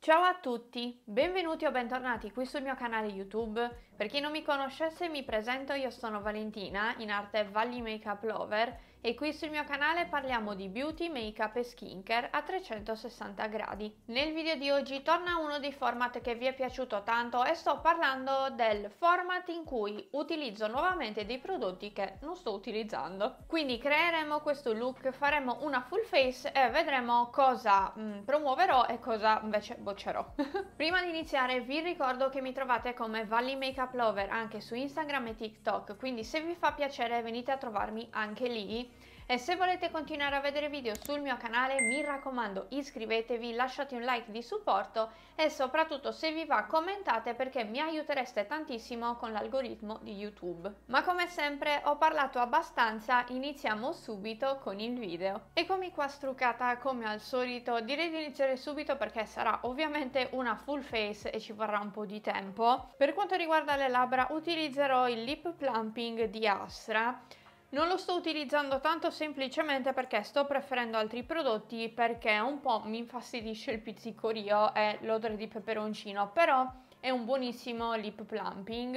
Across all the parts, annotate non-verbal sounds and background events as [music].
Ciao a tutti, benvenuti o bentornati qui sul mio canale YouTube. Per chi non mi conoscesse mi presento, io sono Valentina, in arte Valli Makeup Lover e qui sul mio canale parliamo di beauty, makeup e skincare a 360 gradi. Nel video di oggi torna uno dei format che vi è piaciuto tanto e sto parlando del format in cui utilizzo nuovamente dei prodotti che non sto utilizzando. Quindi creeremo questo look, faremo una full face e vedremo cosa mh, mm, promuoverò e cosa invece boccerò. [laughs] Prima di iniziare vi ricordo che mi trovate come Valley Makeup Lover anche su Instagram e TikTok, quindi se vi fa piacere venite a trovarmi anche lì e se volete continuare a vedere video sul mio canale mi raccomando iscrivetevi, lasciate un like di supporto e soprattutto se vi va commentate perché mi aiutereste tantissimo con l'algoritmo di YouTube. Ma come sempre ho parlato abbastanza, iniziamo subito con il video. Eccomi qua struccata come al solito, direi di iniziare subito perché sarà ovviamente una full face e ci vorrà un po' di tempo. Per quanto riguarda le labbra utilizzerò il lip plumping di Astra non lo sto utilizzando tanto semplicemente perché sto preferendo altri prodotti perché un po' mi infastidisce il pizzicorio e l'odore di peperoncino, però è un buonissimo lip plumping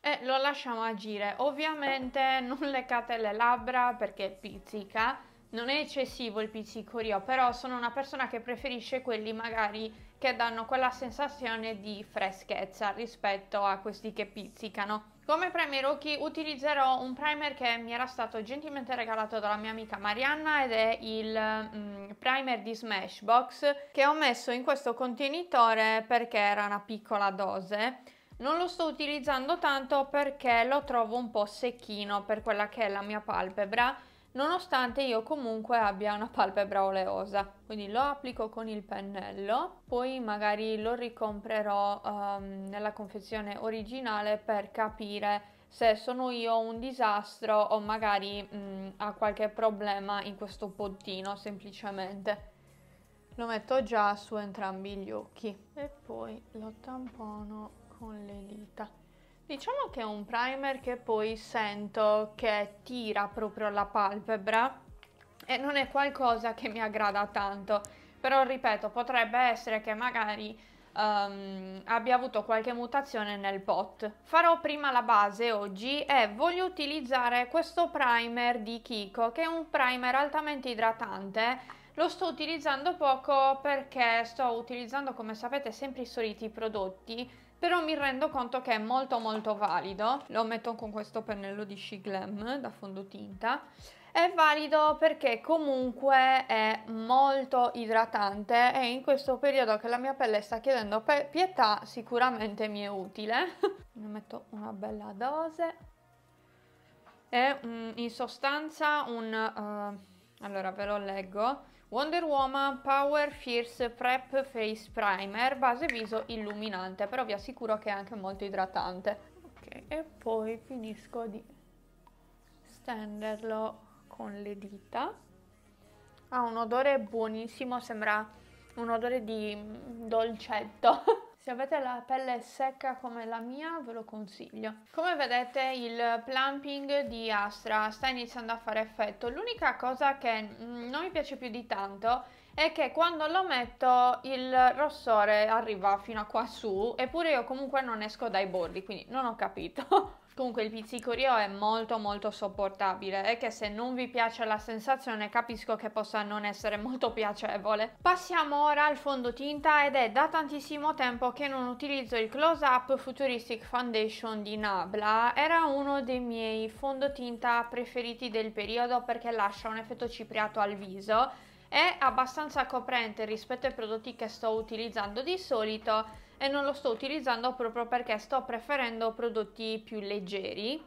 e lo lasciamo agire. Ovviamente non leccate le labbra perché pizzica, non è eccessivo il pizzicorio, però sono una persona che preferisce quelli magari che danno quella sensazione di freschezza rispetto a questi che pizzicano. Come primer occhi utilizzerò un primer che mi era stato gentilmente regalato dalla mia amica Marianna ed è il mm, primer di Smashbox che ho messo in questo contenitore perché era una piccola dose. Non lo sto utilizzando tanto perché lo trovo un po' secchino per quella che è la mia palpebra nonostante io comunque abbia una palpebra oleosa. Quindi lo applico con il pennello, poi magari lo ricomprerò um, nella confezione originale per capire se sono io un disastro o magari mh, mm, ha qualche problema in questo pottino semplicemente. Lo metto già su entrambi gli occhi e poi lo tampono con le dita. Diciamo che è un primer che poi sento che tira proprio la palpebra e non è qualcosa che mi aggrada tanto, però ripeto, potrebbe essere che magari um, abbia avuto qualche mutazione nel pot. Farò prima la base oggi e voglio utilizzare questo primer di Kiko, che è un primer altamente idratante, lo sto utilizzando poco perché sto utilizzando come sapete sempre i soliti prodotti però mi rendo conto che è molto molto valido, lo metto con questo pennello di She Glam da fondotinta, è valido perché comunque è molto idratante e in questo periodo che la mia pelle sta chiedendo pietà sicuramente mi è utile. [laughs] ne metto una bella dose. È mm, in sostanza un... Uh, allora ve lo leggo Wonder Woman Power Fierce Prep Face Primer, base viso illuminante, però vi assicuro che è anche molto idratante. Ok, e poi finisco di stenderlo con le dita. Ha un odore buonissimo, sembra un odore di mm, dolcetto. [laughs] Se avete la pelle secca come la mia ve lo consiglio. Come vedete il plumping di Astra sta iniziando a fare effetto. L'unica cosa che non mi piace più di tanto è è che quando lo metto il rossore arriva fino a qua su, eppure io comunque non esco dai bordi, quindi non ho capito. [laughs] Comunque il pizzicorio è molto molto sopportabile e che se non vi piace la sensazione capisco che possa non essere molto piacevole. Passiamo ora al fondotinta ed è da tantissimo tempo che non utilizzo il Close Up Futuristic Foundation di Nabla. Era uno dei miei fondotinta preferiti del periodo perché lascia un effetto cipriato al viso è abbastanza coprente rispetto ai prodotti che sto utilizzando di solito e non lo sto utilizzando proprio perché sto preferendo prodotti più leggeri.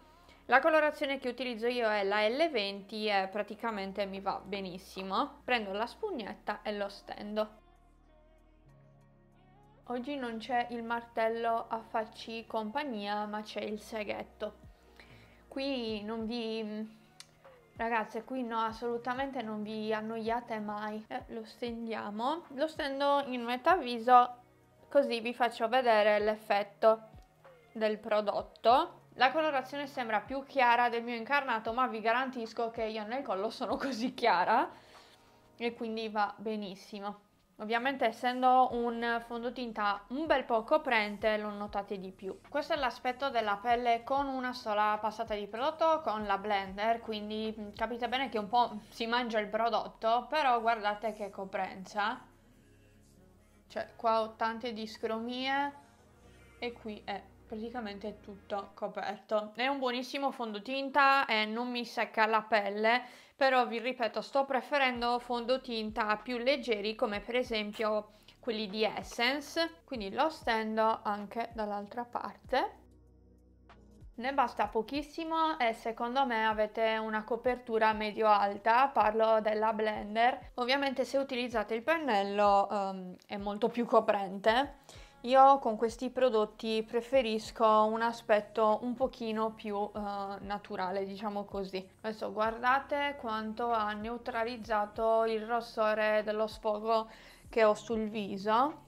La colorazione che utilizzo io è la L20 e praticamente mi va benissimo. Prendo la spugnetta e lo stendo. Oggi non c'è il martello a farci compagnia ma c'è il seghetto. Qui non vi Ragazze qui no assolutamente non vi annoiate mai eh, Lo stendiamo Lo stendo in metà viso Così vi faccio vedere l'effetto del prodotto la colorazione sembra più chiara del mio incarnato, ma vi garantisco che io nel collo sono così chiara e quindi va benissimo. Ovviamente essendo un fondotinta un bel po' coprente lo notate di più. Questo è l'aspetto della pelle con una sola passata di prodotto con la blender, quindi mm, capite bene che un po' si mangia il prodotto, però guardate che coprenza. Cioè qua ho tante discromie e qui è praticamente è tutto coperto. È un buonissimo fondotinta e non mi secca la pelle, però vi ripeto sto preferendo fondotinta più leggeri come per esempio quelli di Essence, quindi lo stendo anche dall'altra parte. Ne basta pochissimo e secondo me avete una copertura medio alta, parlo della Blender. Ovviamente se utilizzate il pennello um, è molto più coprente io con questi prodotti preferisco un aspetto un pochino più eh, naturale, diciamo così. Adesso guardate quanto ha neutralizzato il rossore dello sfogo che ho sul viso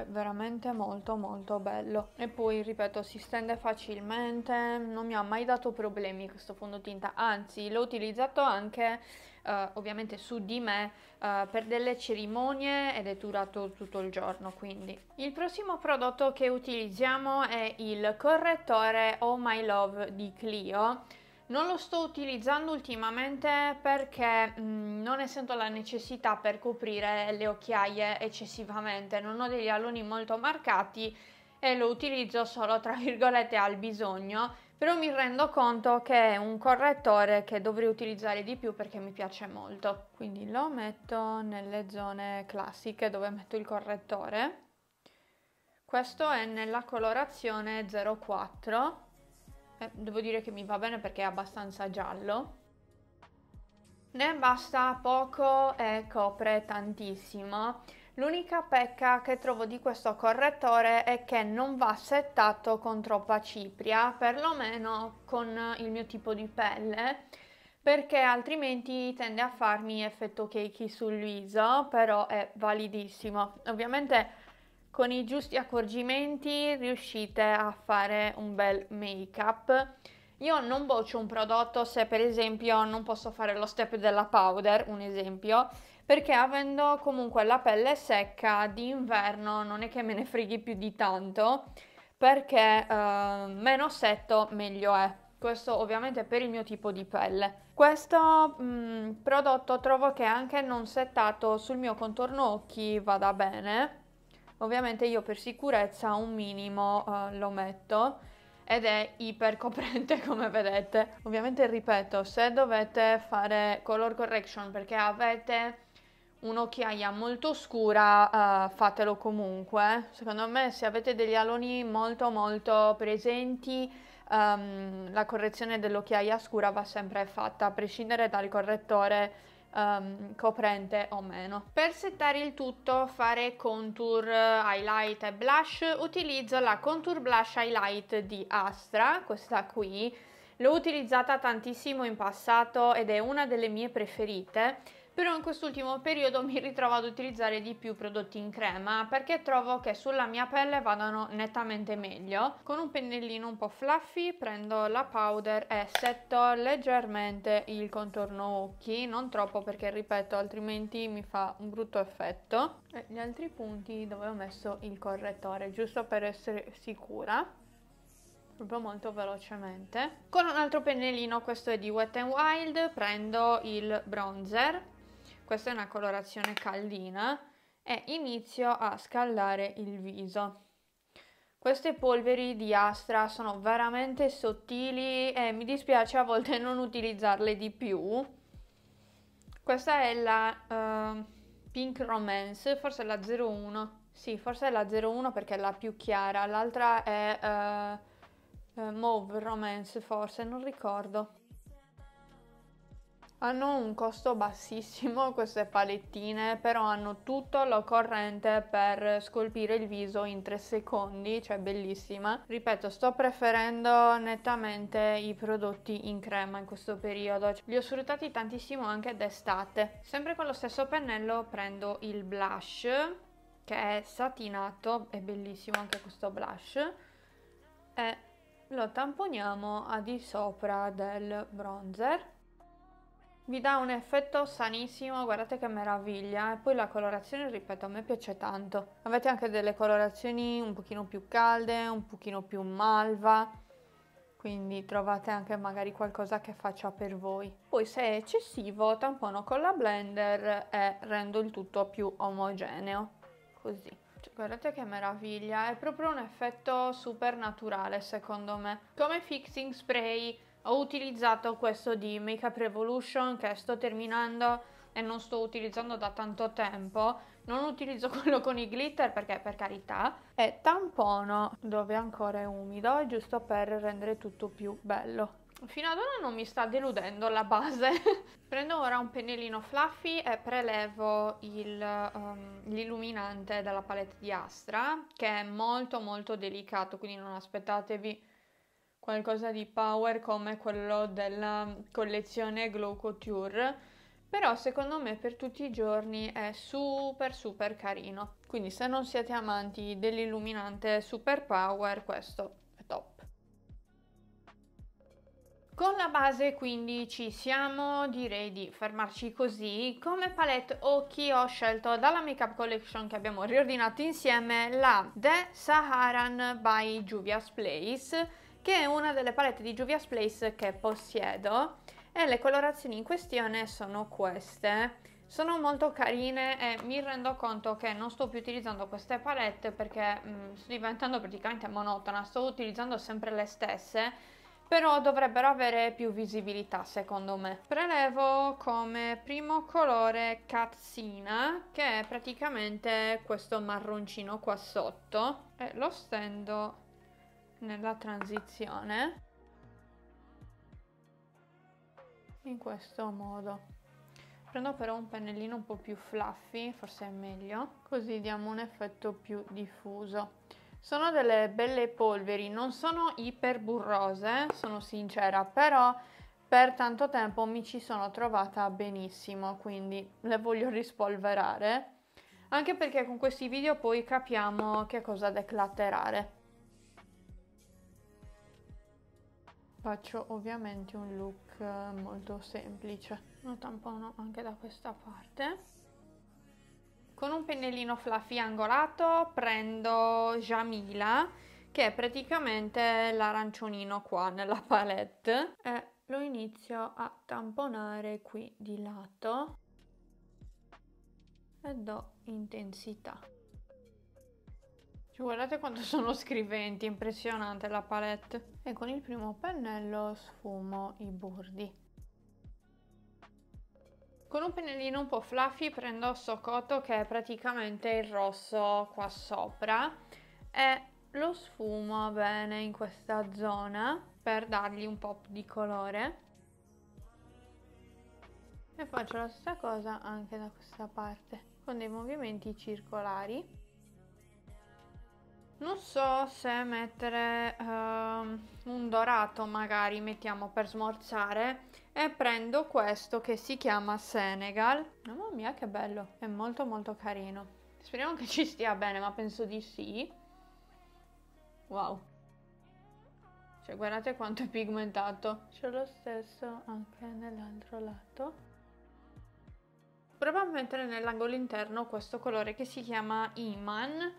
è veramente molto molto bello e poi ripeto si stende facilmente non mi ha mai dato problemi questo fondotinta anzi l'ho utilizzato anche Uh, ovviamente su di me uh, per delle cerimonie ed è durato tutto il giorno quindi il prossimo prodotto che utilizziamo è il correttore Oh My Love di Clio non lo sto utilizzando ultimamente perché mh, mm, non ne sento la necessità per coprire le occhiaie eccessivamente, non ho degli aloni molto marcati e lo utilizzo solo tra virgolette al bisogno, però mi rendo conto che è un correttore che dovrei utilizzare di più perché mi piace molto. Quindi lo metto nelle zone classiche dove metto il correttore. Questo è nella colorazione 04 eh, devo dire che mi va bene perché è abbastanza giallo. Ne basta poco e copre tantissimo. L'unica pecca che trovo di questo correttore è che non va settato con troppa cipria, perlomeno con il mio tipo di pelle, perché altrimenti tende a farmi effetto cakey sul viso, però è validissimo. Ovviamente con i giusti accorgimenti riuscite a fare un bel make up. Io non boccio un prodotto se per esempio non posso fare lo step della powder, un esempio, perché avendo comunque la pelle secca d'inverno non è che me ne freghi più di tanto, perché eh, meno setto meglio è. Questo ovviamente per il mio tipo di pelle. Questo mh, mhmm, prodotto trovo che anche non settato sul mio contorno occhi vada bene ovviamente io per sicurezza un minimo uh, lo metto ed è ipercoprente [laughs] come vedete. Ovviamente ripeto, se dovete fare color correction perché avete un'occhiaia molto scura uh, fatelo comunque. Secondo me se avete degli aloni molto molto presenti um, la correzione dell'occhiaia scura va sempre fatta a prescindere dal correttore um, coprente o meno. Per settare il tutto, fare contour, eh, highlight e blush, utilizzo la Contour Blush Highlight di Astra, questa qui. L'ho utilizzata tantissimo in passato ed è una delle mie preferite però in quest'ultimo periodo mi ritrovo ad utilizzare di più prodotti in crema perché trovo che sulla mia pelle vadano nettamente meglio. Con un pennellino un po' fluffy prendo la powder e setto leggermente il contorno occhi, non troppo perché ripeto altrimenti mi fa un brutto effetto. E gli altri punti dove ho messo il correttore, giusto per essere sicura proprio molto velocemente. Con un altro pennellino, questo è di Wet n Wild, prendo il bronzer questa è una colorazione caldina, e inizio a scaldare il viso. Queste polveri di Astra sono veramente sottili e mi dispiace a volte [laughs] non utilizzarle di più. Questa è la uh, Pink Romance, forse la 01. Sì, forse è la 01 perché è la più chiara. L'altra è uh, Mauve Romance, forse, non ricordo. Hanno un costo bassissimo [laughs] queste palettine, però hanno tutto l'occorrente per scolpire il viso in 3 secondi, cioè bellissima. Ripeto, sto preferendo nettamente i prodotti in crema in questo periodo. Li ho sfruttati tantissimo anche d'estate. Sempre con lo stesso pennello prendo il blush, che è satinato, è bellissimo anche questo blush. E lo tamponiamo a di sopra del bronzer vi dà un effetto sanissimo, guardate che meraviglia e poi la colorazione, ripeto, a me piace tanto. Avete anche delle colorazioni un pochino più calde, un pochino più malva, quindi trovate anche magari qualcosa che faccia per voi. Poi se è eccessivo tampono con la blender e rendo il tutto più omogeneo, così. Cioè, guardate che meraviglia, è proprio un effetto super naturale secondo me. Come fixing spray ho utilizzato questo di Make Up Revolution che sto terminando e non sto utilizzando da tanto tempo non utilizzo [laughs] quello con i glitter perché per carità e tampono dove ancora è umido giusto per rendere tutto più bello Fino ad ora non mi sta deludendo la base. [laughs] Prendo ora un pennellino fluffy e prelevo il, um, l'illuminante dalla palette di Astra, che è molto molto delicato, quindi non aspettatevi qualcosa di power come quello della collezione Glow Couture, però secondo me per tutti i giorni è super super carino. Quindi se non siete amanti dell'illuminante super power, questo è top. Con la base quindi ci siamo, direi di fermarci così. Come palette occhi ho scelto dalla Makeup Collection che abbiamo riordinato insieme la The Saharan by Juvia's Place che è una delle palette di Juvia's Place che possiedo e le colorazioni in questione sono queste sono molto carine e mi rendo conto che non sto più utilizzando queste palette perché mh, mm, sto diventando praticamente monotona, sto utilizzando sempre le stesse, però dovrebbero avere più visibilità secondo me. Prelevo come primo colore Cazzina, che è praticamente questo marroncino qua sotto, e lo stendo nella transizione in questo modo prendo però un pennellino un po' più fluffy forse è meglio così diamo un effetto più diffuso sono delle belle polveri non sono iper burrose sono sincera però per tanto tempo mi ci sono trovata benissimo quindi le voglio rispolverare anche perché con questi video poi capiamo che cosa declatterare faccio ovviamente un look eh, molto semplice lo tampono anche da questa parte con un pennellino fluffy angolato prendo Jamila che è praticamente l'arancionino qua nella palette e lo inizio a tamponare qui di lato e do intensità cioè, guardate quanto sono scriventi, impressionante la palette. E con il primo pennello sfumo i bordi. Con un pennellino un po' fluffy prendo Socotto, che è praticamente il rosso qua sopra e lo sfumo bene in questa zona per dargli un po' di colore. E faccio la stessa cosa anche da questa parte con dei movimenti circolari. Non so se mettere uh, un dorato magari mettiamo per smorzare e prendo questo che si chiama Senegal. Mamma mia che bello, è molto molto carino. Speriamo che ci stia bene ma penso di sì. Wow. Cioè guardate quanto è pigmentato. C'è lo stesso anche nell'altro lato. Provo a mettere nell'angolo interno questo colore che si chiama Iman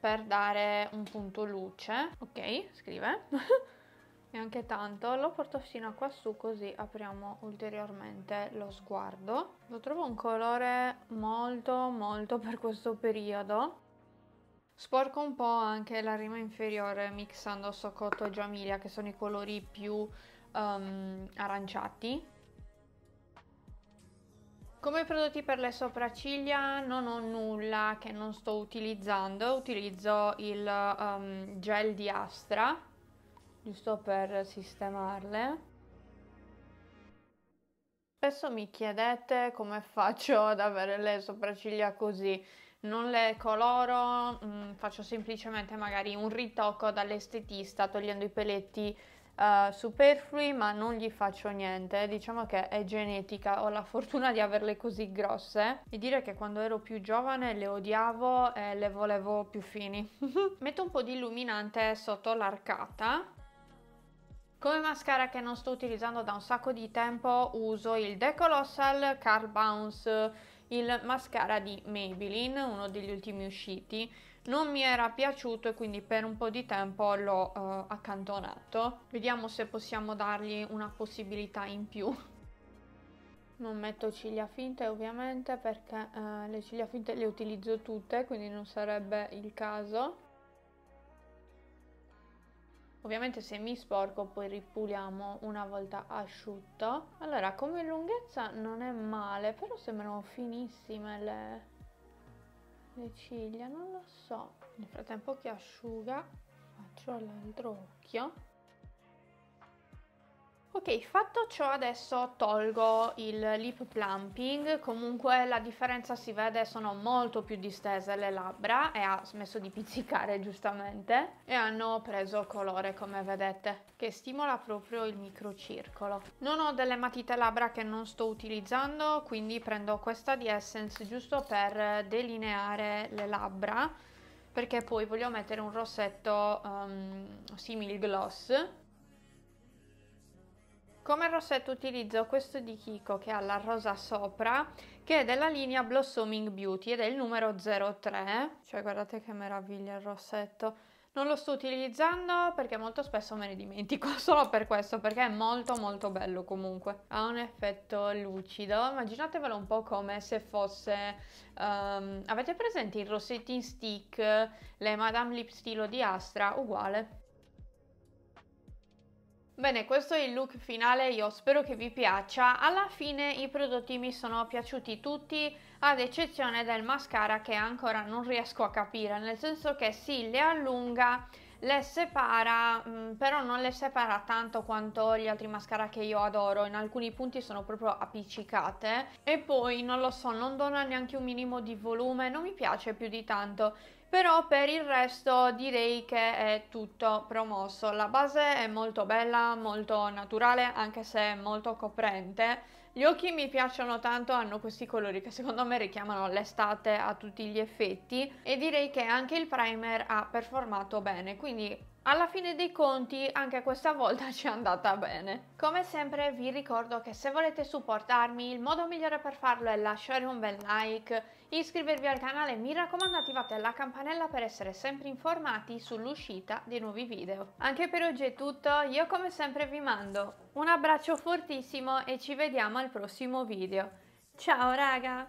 per dare un punto luce. Ok, scrive. [laughs] e anche tanto, lo porto fino a quassù così apriamo ulteriormente lo sguardo. Lo trovo un colore molto molto per questo periodo. Sporco un po' anche la rima inferiore mixando Sokoto e Jamilia che sono i colori più um, aranciati come prodotti per le sopracciglia non ho nulla che non sto utilizzando, utilizzo il um, gel di Astra, giusto per sistemarle. Spesso mi chiedete come faccio ad avere le sopracciglia così, non le coloro, mh, mm, faccio semplicemente magari un ritocco dall'estetista togliendo i peletti uh, eh, superflui ma non gli faccio niente, diciamo che è genetica, ho la fortuna di averle così grosse e dire che quando ero più giovane le odiavo e le volevo più fini. [laughs] Metto un po' di illuminante sotto l'arcata come mascara che non sto utilizzando da un sacco di tempo uso il The Colossal Car Bounce il mascara di Maybelline, uno degli ultimi usciti. Non mi era piaciuto e quindi per un po' di tempo l'ho uh, accantonato. Vediamo se possiamo dargli una possibilità in più. Non metto ciglia finte ovviamente perché uh, le ciglia finte le utilizzo tutte, quindi non sarebbe il caso. Ovviamente se mi sporco poi ripuliamo una volta asciutto. Allora, come lunghezza non è male, però sembrano finissime le, le ciglia, non lo so. Nel frattempo che asciuga faccio l'altro occhio. Ok, fatto ciò adesso tolgo il lip plumping, comunque la differenza si vede, sono molto più distese le labbra e ha smesso di pizzicare [laughs] giustamente e hanno preso colore come vedete, che stimola proprio il microcircolo. Non ho delle matite labbra che non sto utilizzando, quindi prendo questa di Essence giusto per delineare le labbra perché poi voglio mettere un rossetto um, ehm, simile gloss come rossetto utilizzo questo di Kiko che ha la rosa sopra, che è della linea Blossoming Beauty ed è il numero 03. Cioè guardate che meraviglia il rossetto. Non lo sto utilizzando perché molto spesso me ne dimentico, [laughs] solo per questo, perché è molto molto bello comunque. Ha un effetto lucido, immaginatevelo un po' come se fosse... Um, avete presente il rossetti in stick, le Madame Lip Stilo di Astra? Uguale. Bene, questo è il look finale, io spero che vi piaccia. Alla fine i prodotti mi sono piaciuti tutti, ad eccezione del mascara che ancora non riesco a capire, nel senso che sì, le allunga, le separa, mm, però non le separa tanto quanto gli altri mascara che io adoro, in alcuni punti sono proprio appiccicate. E poi, non lo so, non dona neanche un minimo di volume, non mi piace più di tanto però per il resto direi che è tutto promosso. La base è molto bella, molto naturale, anche se molto coprente. Gli occhi mi piacciono tanto, hanno questi colori che secondo me richiamano l'estate a tutti gli effetti e direi che anche il primer ha performato bene, quindi alla fine dei conti anche questa volta [laughs] ci è andata bene. Come sempre vi ricordo che se volete supportarmi il modo migliore per farlo è lasciare un bel like, iscrivervi al canale e mi raccomando attivate la campanella per essere sempre informati sull'uscita dei nuovi video. Anche per oggi è tutto, io come sempre vi mando un abbraccio fortissimo e ci vediamo al prossimo video. Ciao raga!